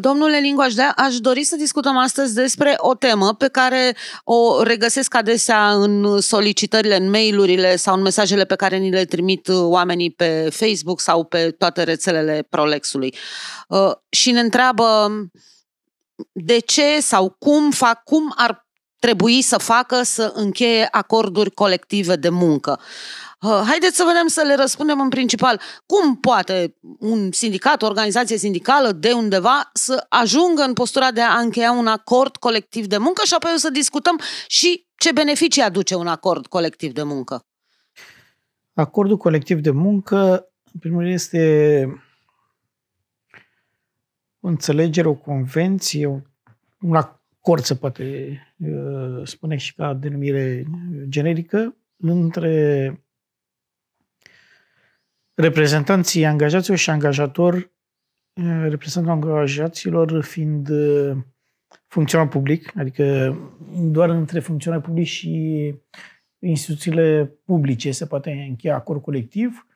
Domnule Linguaș, da, aș dori să discutăm astăzi despre o temă pe care o regăsesc adesea în solicitările, în mail-urile sau în mesajele pe care ni le trimit uh, oamenii pe Facebook sau pe toate rețelele Prolexului. Uh, și ne întreabă de ce sau cum fac, cum ar trebui să facă să încheie acorduri colective de muncă. Uh, Haideți să vedem să le răspundem în principal. Cum poate un sindicat, o organizație sindicală de undeva să ajungă în postura de a încheia un acord colectiv de muncă și apoi o să discutăm și ce beneficii aduce un acord colectiv de muncă? Acordul colectiv de muncă, în primul rând, este o înțelegere, o convenție, un acord se poate uh, spune și ca denumire generică, între reprezentanții angajaților și angajator, eh, reprezentantul angajaților fiind eh, funcționar public, adică doar între funcționari public și instituțiile publice se poate încheia acord colectiv,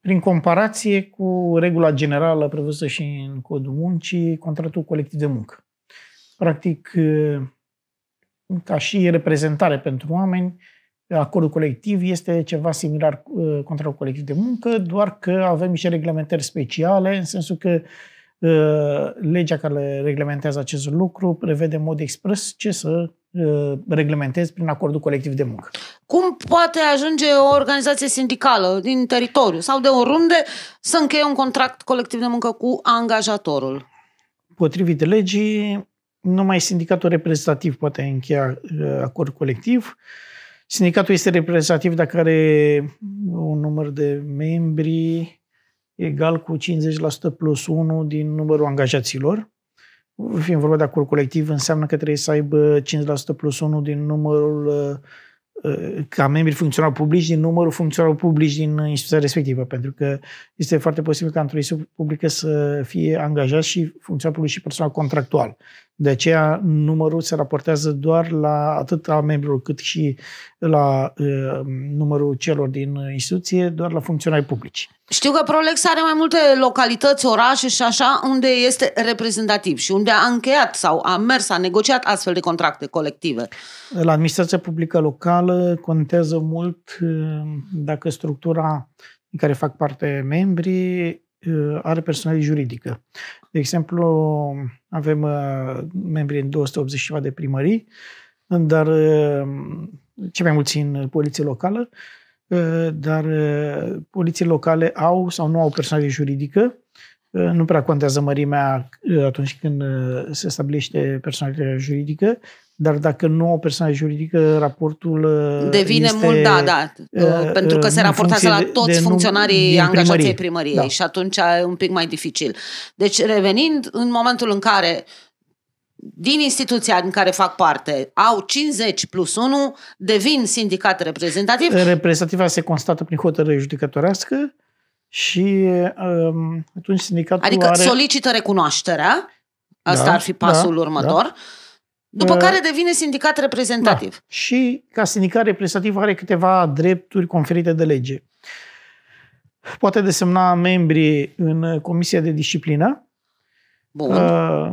prin comparație cu regula generală prevăzută și în codul muncii, contractul colectiv de muncă. Practic, eh, ca și reprezentare pentru oameni, acordul colectiv este ceva similar uh, contractul colectiv de muncă, doar că avem niște reglementări speciale, în sensul că uh, legea care reglementează acest lucru prevede în mod expres ce să uh, reglementezi prin acordul colectiv de muncă. Cum poate ajunge o organizație sindicală din teritoriu sau de oriunde să încheie un contract colectiv de muncă cu angajatorul? Potrivit legii, numai sindicatul reprezentativ poate încheia acord colectiv. Uh, Sindicatul este reprezentativ dacă are un număr de membri egal cu 50% plus 1 din numărul angajaților. Fiind vorba de acord colectiv, înseamnă că trebuie să aibă 50% plus 1 din numărul uh, ca membri funcționari publici din numărul funcționarilor publici din instituția respectivă, pentru că este foarte posibil ca într-o instituție publică să fie angajat și funcționar public și personal contractual. De aceea, numărul se raportează doar la atât a membrilor cât și la uh, numărul celor din instituție, doar la funcționari publici. Știu că Prolex are mai multe localități, orașe și așa, unde este reprezentativ și unde a încheiat sau a mers, a negociat astfel de contracte colective. La administrația publică locală contează mult uh, dacă structura în care fac parte membrii uh, are personal juridică. De exemplu, avem uh, membri în 280 de primării, dar cei mai mulți în poliție locală, uh, dar uh, poliții locale au sau nu au personale juridică. Uh, nu prea contează mărimea atunci când se stabilește personalitatea juridică, dar dacă nu au persoană juridică, raportul devine este, mult, da, da, uh, pentru că se raportează la toți de, funcționarii angajației primăriei da. și atunci e un pic mai dificil. Deci revenind, în momentul în care din instituția în care fac parte au 50 plus 1, devin sindicat reprezentativ. Reprezentativa se constată prin hotărâre judecătorească și um, atunci sindicatul Adică are... solicită recunoașterea, asta da, ar fi pasul da, da. următor, da. după uh, care devine sindicat reprezentativ. Da. Și ca sindicat reprezentativ are câteva drepturi conferite de lege. Poate desemna membrii în comisia de disciplină, Bun. Uh,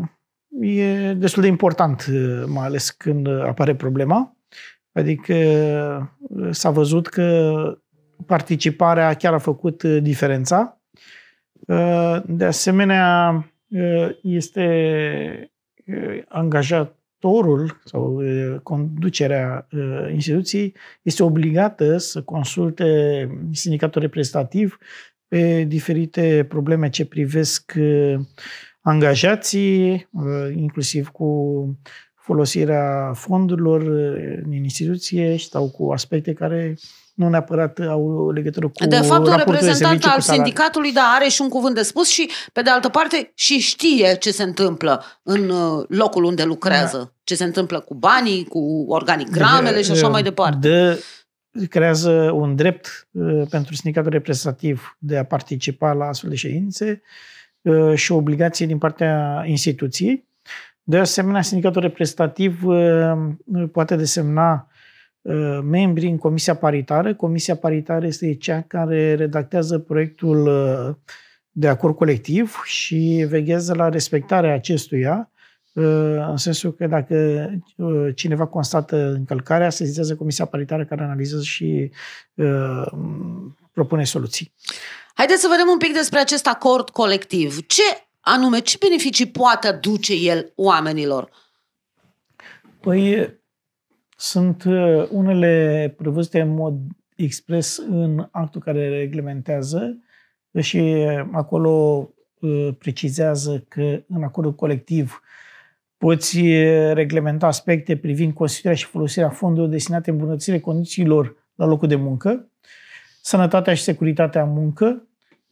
e destul de important, uh, mai ales când apare problema. Adică uh, s-a văzut că participarea chiar a făcut uh, diferența. De asemenea, este angajatorul sau conducerea instituției este obligată să consulte sindicatul reprezentativ pe diferite probleme ce privesc angajații, uh, inclusiv cu folosirea fondurilor uh, în instituție sau cu aspecte care nu neapărat au legătură cu De fapt, un reprezentant al sindicatului, da, are și un cuvânt de spus și, pe de altă parte, și știe ce se întâmplă în uh, locul unde lucrează. Da. Ce se întâmplă cu banii, cu organigramele de, și așa mai departe. De, creează un drept pentru sindicatul reprezentativ de a participa la astfel de ședințe și o obligație din partea instituției. De asemenea, sindicatul reprezentativ poate desemna membri în Comisia Paritară. Comisia Paritară este cea care redactează proiectul de acord colectiv și veghează la respectarea acestuia, în sensul că dacă cineva constată încălcarea, se zizează Comisia Paritară care analizează și propune soluții. Haideți să vedem un pic despre acest acord colectiv. Ce anume, ce beneficii poate aduce el oamenilor? Păi sunt uh, unele prevăzute în mod expres în actul care reglementează și acolo uh, precizează că în acordul colectiv poți uh, reglementa aspecte privind constituirea și folosirea fondurilor destinate îmbunătățirii condițiilor la locul de muncă, sănătatea și securitatea muncă,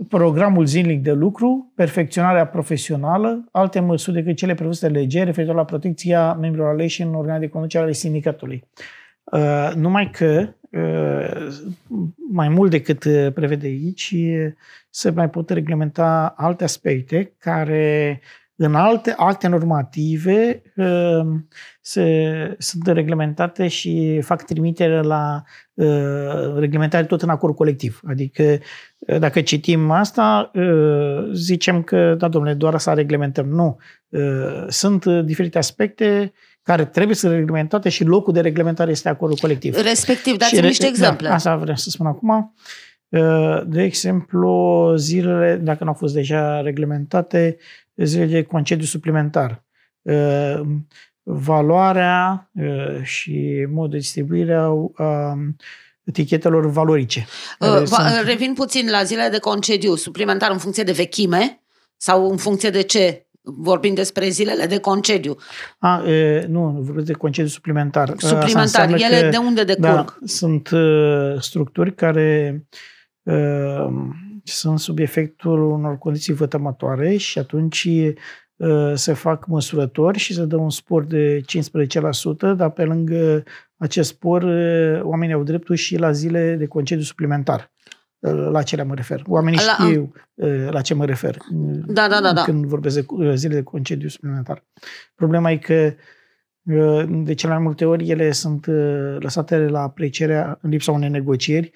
programul zilnic de lucru, perfecționarea profesională, alte măsuri decât cele prevăzute de lege referitor la protecția membrilor aleși în organele de conducere ale sindicatului. Uh, numai că, uh, mai mult decât uh, prevede aici, se mai pot reglementa alte aspecte care în alte acte normative ehm, se, sunt reglementate și fac trimitere la ehm, reglementare tot în acord colectiv. Adică dacă citim asta, ehm, zicem că, da, domnule, doar să reglementăm. Nu. Sunt diferite aspecte care trebuie să reglementate și locul de reglementare este acordul colectiv. Respectiv, dați-mi re- niște da, exemple. Da, asta vreau să spun acum. De exemplu, zilele, dacă nu au fost deja reglementate, zile de concediu suplimentar. Uh, valoarea uh, și modul de distribuire a etichetelor valorice. Uh, va, sunt... Revin puțin la zilele de concediu suplimentar în funcție de vechime sau în funcție de ce vorbim despre zilele de concediu. A, e, nu, vorbim de concediu suplimentar. Suplimentar. Ele că, de unde decurg? Da, sunt structuri care uh, deci sunt sub efectul unor condiții vătămătoare și atunci ă, se fac măsurători și se dă un spor de 15%, dar pe lângă acest spor ă, oamenii au dreptul și la zile de concediu suplimentar. Ă, la ce mă refer. Oamenii la... știu la ce mă refer da, da, da, da. când vorbesc de zile de concediu suplimentar. Problema e că de cele mai multe ori ele sunt lăsate la aprecierea, în lipsa unei negocieri,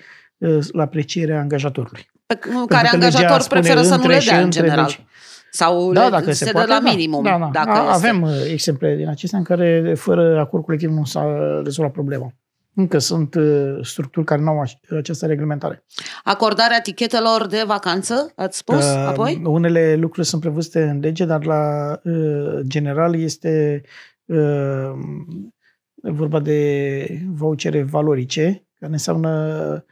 la aprecierea angajatorului care Pentru angajator preferă să nu le dea în general. Deci. Sau da, le, dacă se, se poate, dă la da, minimum. Da, da. Dacă A, este. Uh, exemple din acestea în care fără acord colectiv nu s-a rezolvat problema. Încă sunt uh, structuri care nu au această reglementare. Acordarea tichetelor de vacanță, ați spus, uh, apoi? Unele lucruri sunt prevăzute în lege, dar la uh, general este uh, vorba de vouchere valorice, care înseamnă uh,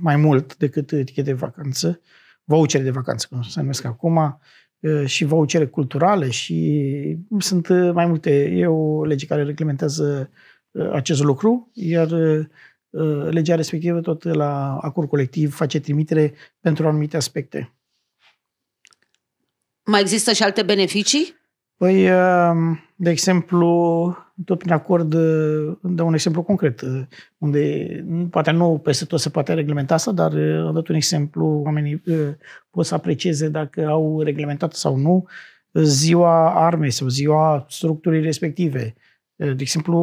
mai mult decât etichete de vacanță, vouchere de vacanță, cum se numesc acum, uh, și vouchere culturale și sunt uh, mai multe. E o lege care reglementează uh, acest lucru, iar legea respectivă tot la acord colectiv face trimitere pentru anumite aspecte. Mai există și alte beneficii? Păi, ehm, de exemplu, tot prin acord, eh, dau un exemplu concret, eh, unde poate nu peste tot se poate reglementa asta, dar eh, am dat un exemplu, oamenii pot să aprecieze dacă au reglementat sau nu ziua armei sau ziua structurii respective. De exemplu,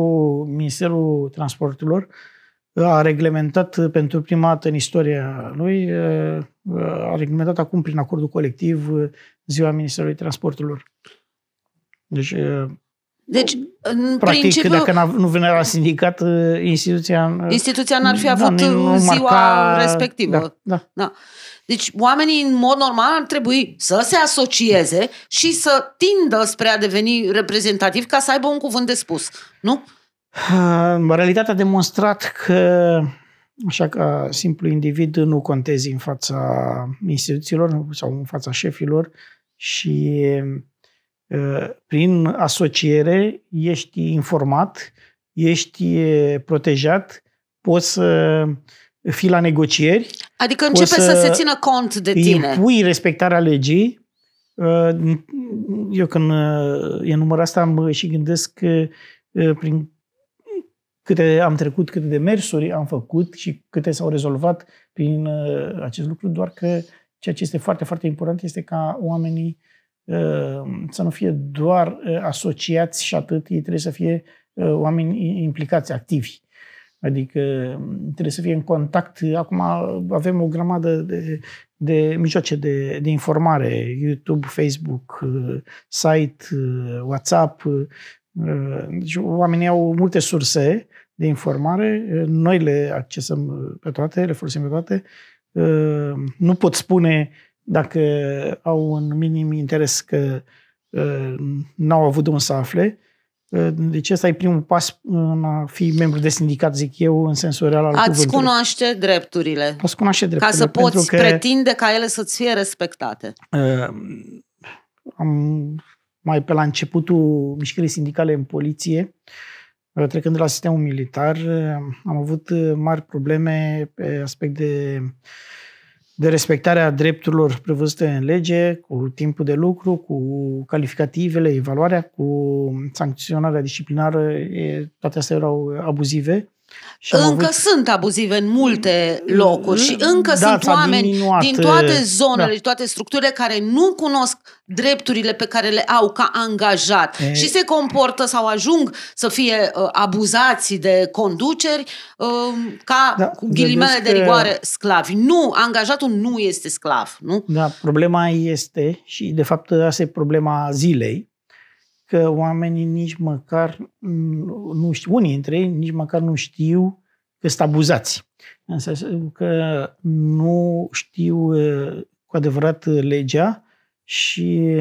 Ministerul Transporturilor a reglementat pentru prima dată în istoria lui, a reglementat acum prin acordul colectiv ziua Ministerului Transporturilor. Deci, deci în practic, principiu, dacă nu venea la sindicat, instituția... Instituția n-ar fi da, avut da, ziua marca, respectivă. Da, da. Da. Deci oamenii, în mod normal, ar trebui să se asocieze și să tindă spre a deveni reprezentativ ca să aibă un cuvânt de spus, nu? Realitatea a demonstrat că Așa că simplu individ nu contezi în fața instituțiilor sau în fața șefilor și Ă, prin asociere ești informat, ești protejat, poți să fii la negocieri. Adică începe să, să se țină cont de tine. Impui respectarea legii. Ă, eu când ă, număr asta am și gândesc prin câte am trecut, câte demersuri am făcut și câte s-au rezolvat prin acest lucru, doar că ceea ce este foarte, foarte important este ca oamenii uh, Ehm, să nu fie doar eh, asociați și atât, ei trebuie să fie eh, oameni implicați, activi. Adică ehm, trebuie să fie în contact. Acum avem o grămadă de, de mijloace de, de informare, YouTube, Facebook, eh, site, WhatsApp. Deci oamenii au multe surse de informare, noi le accesăm pe toate, le folosim pe toate. Ehm, nu pot spune dacă au un minim interes că ă, n-au avut de unde să afle. Ă, deci ăsta e primul pas în a fi membru de sindicat, zic eu, în sensul real al Ați cunoaște drepturile. Ați cunoaște drepturile. Ca să poți că, pretinde ca ele să-ți fie respectate. Ă, am mai pe la începutul mișcării sindicale în poliție, trecând de la sistemul militar, am avut mari probleme pe aspect de uh, de respectarea drepturilor prevăzute în lege, cu timpul de lucru, cu calificativele, evaluarea, cu sancționarea disciplinară, toate astea erau abuzive. Și încă avut... sunt abuzive în multe locuri și mm, încă da, sunt oameni diminuat, din toate da. zonele da. toate structurile care nu cunosc drepturile pe care le au ca angajat e... și se comportă sau ajung să fie uh, abuzați de conduceri uh, ca, da, cu ghilimele de rigoare, că... sclavi. Nu, angajatul nu este sclav, nu? Da, problema este și de fapt asta e problema zilei, că oamenii nici măcar nu știu, unii dintre ei nici măcar nu știu că sunt abuzați. În că nu știu cu adevărat legea și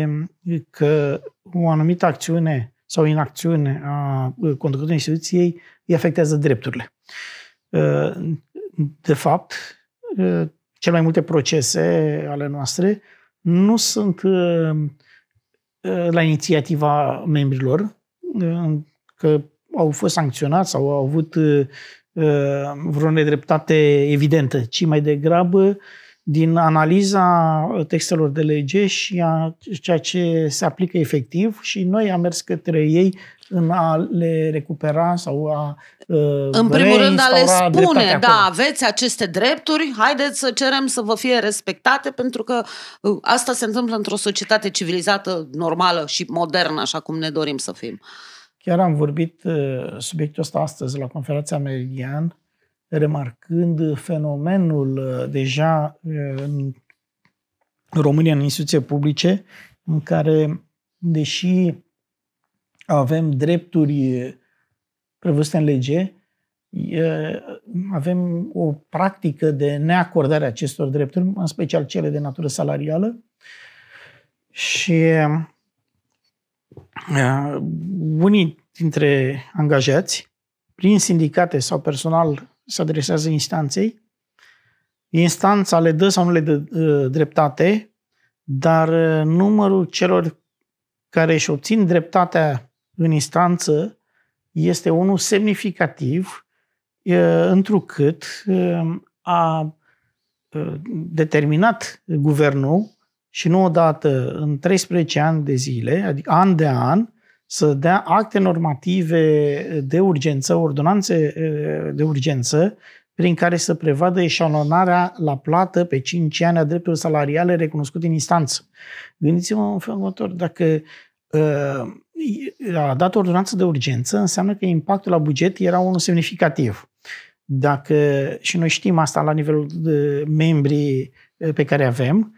că o anumită acțiune sau inacțiune a conducătorului instituției îi afectează drepturile. De fapt, cel mai multe procese ale noastre nu sunt uh, Eh, la inițiativa membrilor, eh, că au fost sancționați sau au avut eh, vreo nedreptate evidentă, ci mai degrabă din analiza textelor de lege și a ceea ce se aplică efectiv și noi am mers către ei în a le recupera sau a uh, În primul rând a le spune, da, aveți aceste drepturi, haideți să cerem să vă fie respectate, pentru că uh, asta se întâmplă într-o societate civilizată, normală și modernă, așa cum ne dorim să fim. Chiar am vorbit uh, subiectul ăsta astăzi la conferința Meridian, remarcând fenomenul uh, deja uh, în România, în instituții publice, în care, deși avem drepturi prevăzute în lege, avem o practică de neacordare a acestor drepturi, în special cele de natură salarială. Și unii dintre angajați, prin sindicate sau personal, se adresează instanței. Instanța le dă sau nu le dă dreptate, dar numărul celor care își obțin dreptatea în instanță este unul semnificativ, întrucât a determinat guvernul și nu odată, în 13 ani de zile, adică an de an, să dea acte normative de urgență, ordonanțe de urgență, prin care să prevadă eșalonarea la plată pe 5 ani a drepturilor salariale recunoscute în instanță. Gândiți-vă în felul următor, dacă uh, a dat ordonanță de urgență, înseamnă că impactul la buget era unul semnificativ. Dacă, și noi știm asta la nivelul de membrii pe care avem,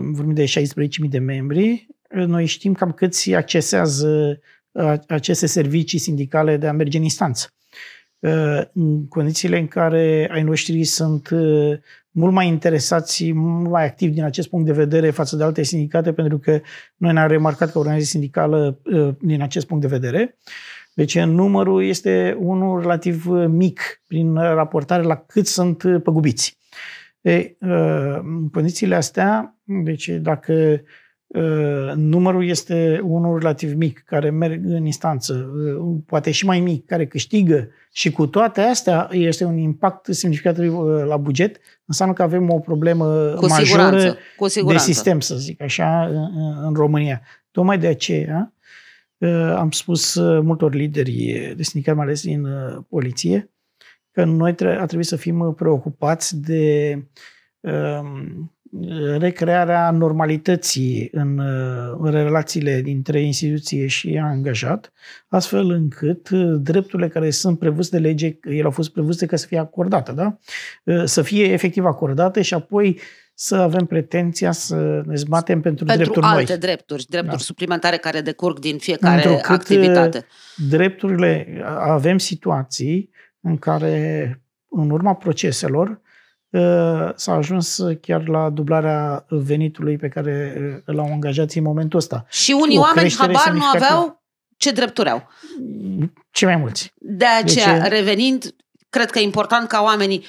vorbim de 16.000 de membri, noi știm cam câți accesează aceste servicii sindicale de a merge în instanță. Ă, în condițiile în care ai noștri sunt ă, mult mai interesați, mult mai activi din acest punct de vedere față de alte sindicate, pentru că noi ne-am remarcat că organizație sindicală ă, din acest punct de vedere. Deci numărul este unul relativ mic prin raportare la cât sunt păgubiți. E, în condițiile astea, deci dacă Ă, numărul este unul relativ mic, care merg în instanță, ă, poate și mai mic, care câștigă și cu toate astea este un impact semnificativ ă, la buget, înseamnă că avem o problemă cu majoră siguranță, cu siguranță. de sistem, să zic așa, în România. Tocmai de aceea am spus multor lideri de sindicat, mai ales din poliție, că noi ar trebui să fim preocupați de recrearea normalității în, uh, în relațiile dintre instituție și angajat, astfel încât uh, drepturile care sunt prevăzute de lege, ele au fost prevăzute ca să fie acordate, da? Uh, să fie efectiv acordate și apoi să avem pretenția să ne zbatem pentru, pentru drepturi alte noi. alte drepturi, drepturi da. suplimentare care decurg din fiecare Întrucât activitate. drepturile, avem situații în care, în urma proceselor, s-a ajuns chiar la dublarea venitului pe care l au angajat în momentul ăsta. Și unii o oameni habar nu aveau ce drepturi au. Ce mai mulți. De deci, aceea, deci, revenind, cred că e important ca oamenii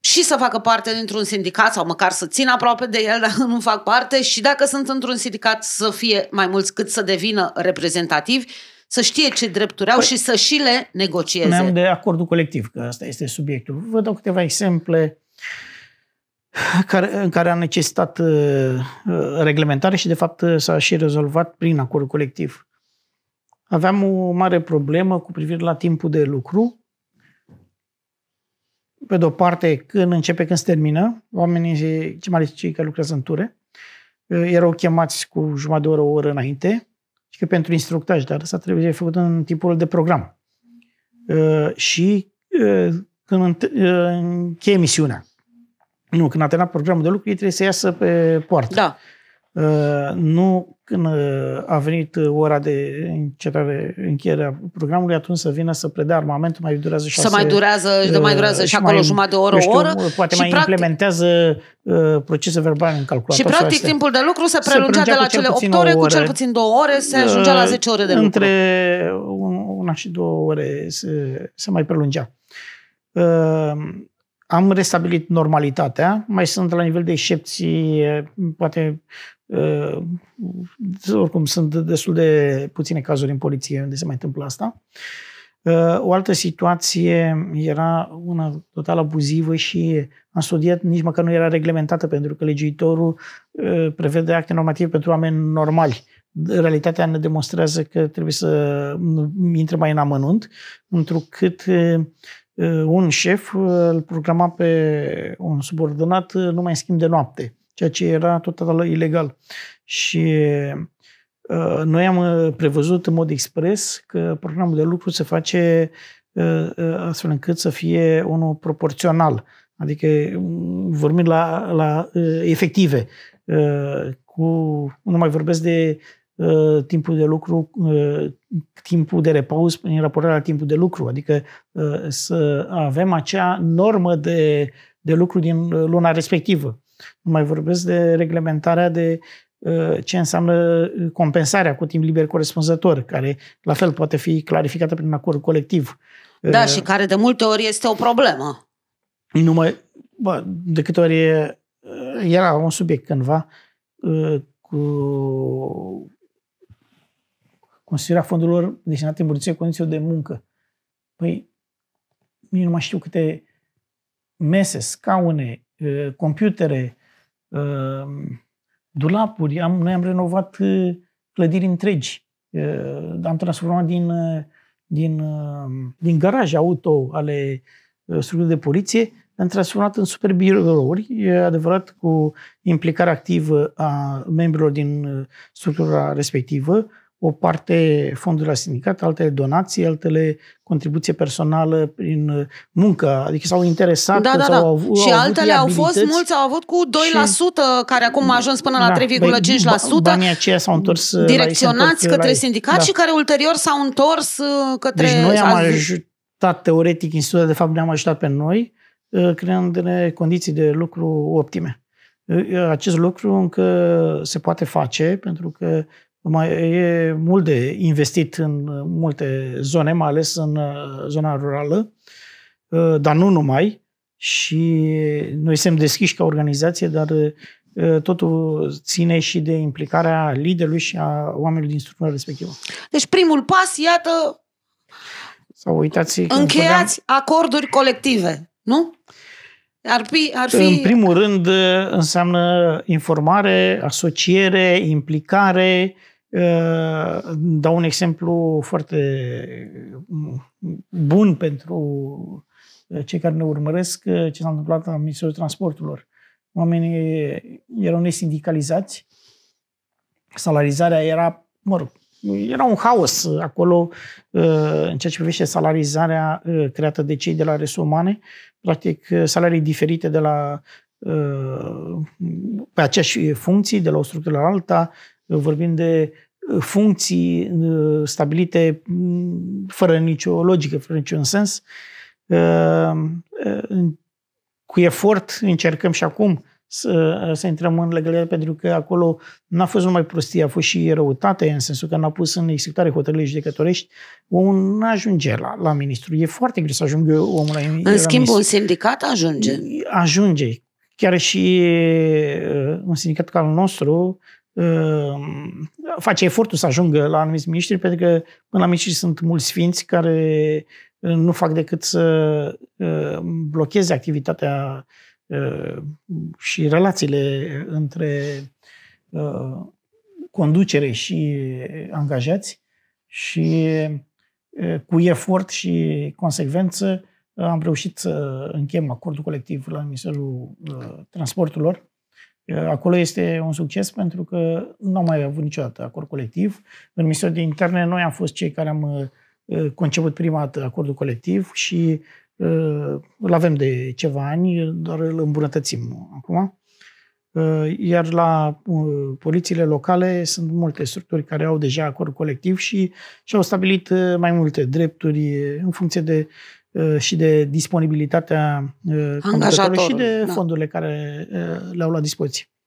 și să facă parte dintr-un sindicat sau măcar să țin aproape de el dacă nu fac parte și dacă sunt într-un sindicat să fie mai mulți cât să devină reprezentativi să știe ce drepturi au păi, și să și le negocieze. Ne-am de acordul colectiv, că asta este subiectul. Vă dau câteva exemple care, în care a necesitat uh, uh reglementare și, de fapt, uh, s-a și rezolvat prin acord colectiv. Aveam o mare problemă cu privire la timpul de lucru. Pe de-o parte, când începe, când se termină, oamenii, ce mai ales cei care lucrează în ture, uh, erau chemați cu jumătate de oră, o oră înainte, și că pentru instructaj, dar asta trebuie făcut în tipul de program. Uh, și uh, când uh, încheie misiunea, nu, când a terminat programul de lucru, ei trebuie să iasă pe poartă. Da. Uh, nu când uh, a venit uh, ora de încheiere a programului, atunci să vină să predea armamentul, mai durează șase... Să mai durează, uh, mai durează și, acolo mai, jumătate de oră, o oră. Poate și mai practic, implementează uh, procese verbale în calculator. Și practic astea. timpul de lucru se prelungea se de la cele 8 ore cu cel puțin 2 ore, se ajungea la 10 ore de lucru. Între una și două ore se, se mai prelungea. Uh, am restabilit normalitatea, mai sunt la nivel de excepții, poate, uh, oricum sunt destul de puține cazuri în poliție unde se mai întâmplă asta. Uh, o altă situație era una total abuzivă și am studiat, nici măcar nu era reglementată, pentru că legiuitorul uh, prevede acte normative pentru oameni normali realitatea ne demonstrează că trebuie să intre mai în amănunt, întrucât Eh, un șef eh, îl programa pe un subordonat eh, numai în schimb de noapte, ceea ce era total ilegal. Și noi am prevăzut în mod expres că programul de lucru se face astfel încât să fie unul proporțional, adică mm, vorbim la, la efective, cu, nu mai vorbesc de Uh, timpul de lucru, uh, timpul de repaus prin raportare la timpul de lucru, adică uh, să avem acea normă de, de lucru din luna respectivă. Nu mai vorbesc de reglementarea de ce înseamnă compensarea cu timp liber corespunzător, care la fel poate fi clarificată prin acord colectiv. Da, și care de multe ori este o problemă. Numai, bă, de câte ori era un subiect cândva cu considera fondurilor destinate îmbunătățirii condițiilor de muncă. Păi, eu nu mai știu câte mese, scaune, uh, computere, uh, dulapuri. Am, noi am renovat uh, clădiri întregi. Am transformat din, din, din garaj auto ale structurii de poliție, am transformat în super birouri, e adevărat, cu implicarea activă a membrilor din structura respectivă, o parte fondurile sindicate, altele donații, altele contribuție personală prin uh, muncă, adică s-au interesat da, da, da. Au avut, și au altele au fost, mulți au avut cu 2% și, care acum a ajuns până da, la 3,5%. Ba, banii aceia s-au întors uh, direcționați la, uh, către la, sindicat da. și care ulterior s-au întors către... Deci noi am ajutat teoretic instituția, de fapt ne-am ajutat pe noi, creând-ne condiții de lucru optime. Acest lucru încă se poate face pentru că mai e mult de investit în uh, multe zone, mai ales în uh, zona rurală, uh, dar nu numai. Și noi suntem deschiși ca organizație, dar totul ține și de implicarea liderului și a oamenilor din structura respectivă. Deci primul pas, iată, Sau uitați încheiați program... acorduri colective, nu? Ar fi, ar fi... În primul rând, uh, înseamnă informare, asociere, implicare. Uh, dau un exemplu foarte uh, bun pentru cei care ne urmăresc ce s-a întâmplat la Ministerul Transporturilor. Oamenii erau nesindicalizați, salarizarea era, mă rog, era un haos uh, acolo uh, în ceea ce privește salarizarea uh, creată de cei de la resurse umane, practic salarii diferite de la pe aceeași funcții, de la o structură la alta, vorbim de funcții stabilite mm, fără nicio logică, fără niciun sens. Cu efort încercăm și acum să, să intrăm în legalitate pentru că acolo n-a fost numai prostie, a fost și răutate, în sensul că n-a pus în executare hotărârile judecătorești. Omul nu ajunge la, la ministru. E foarte greu să ajungă omul la, în la ministru. În schimb, un sindicat ajunge. Ajunge. Chiar și uh, un sindicat ca al nostru uh, face efortul să ajungă la anumiți miniștri, pentru că până la miniștri sunt mulți sfinți care uh, nu fac decât să uh, blocheze activitatea uh, Uh, și relațiile între uh, conducere și angajați și uh, cu efort și consecvență am reușit să închem acordul colectiv la Ministerul Transporturilor. Acolo este un succes pentru că nu am mai avut niciodată acord colectiv. În Ministerul de Interne noi am fost cei care am conceput prima dată acordul colectiv și Ă, îl avem de ceva ani, dar îl îmbunătățim acum. Ă, iar la ă, polițiile locale sunt multe structuri care au deja acord colectiv și și-au stabilit mai multe drepturi în funcție de și de disponibilitatea angajatorului și de da. fondurile care le-au la dispoziție.